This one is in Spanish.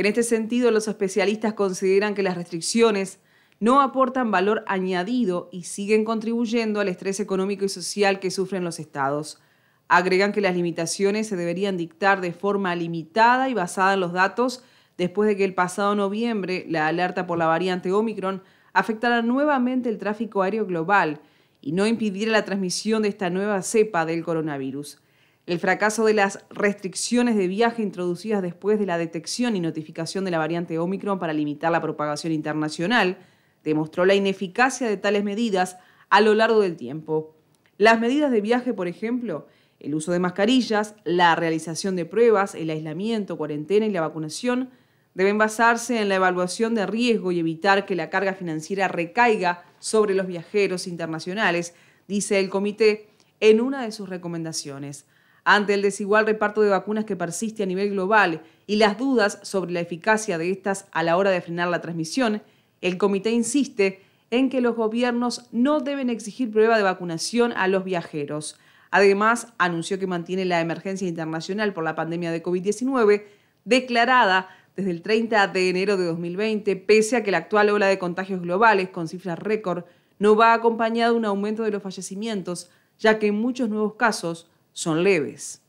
En este sentido, los especialistas consideran que las restricciones no aportan valor añadido y siguen contribuyendo al estrés económico y social que sufren los estados. Agregan que las limitaciones se deberían dictar de forma limitada y basada en los datos después de que el pasado noviembre la alerta por la variante Omicron afectara nuevamente el tráfico aéreo global y no impidiera la transmisión de esta nueva cepa del coronavirus. El fracaso de las restricciones de viaje introducidas después de la detección y notificación de la variante Omicron para limitar la propagación internacional demostró la ineficacia de tales medidas a lo largo del tiempo. Las medidas de viaje, por ejemplo, el uso de mascarillas, la realización de pruebas, el aislamiento, cuarentena y la vacunación deben basarse en la evaluación de riesgo y evitar que la carga financiera recaiga sobre los viajeros internacionales, dice el comité en una de sus recomendaciones. Ante el desigual reparto de vacunas que persiste a nivel global y las dudas sobre la eficacia de estas a la hora de frenar la transmisión, el comité insiste en que los gobiernos no deben exigir prueba de vacunación a los viajeros. Además, anunció que mantiene la emergencia internacional por la pandemia de COVID-19 declarada desde el 30 de enero de 2020, pese a que la actual ola de contagios globales, con cifras récord, no va acompañada de un aumento de los fallecimientos, ya que muchos nuevos casos son leves.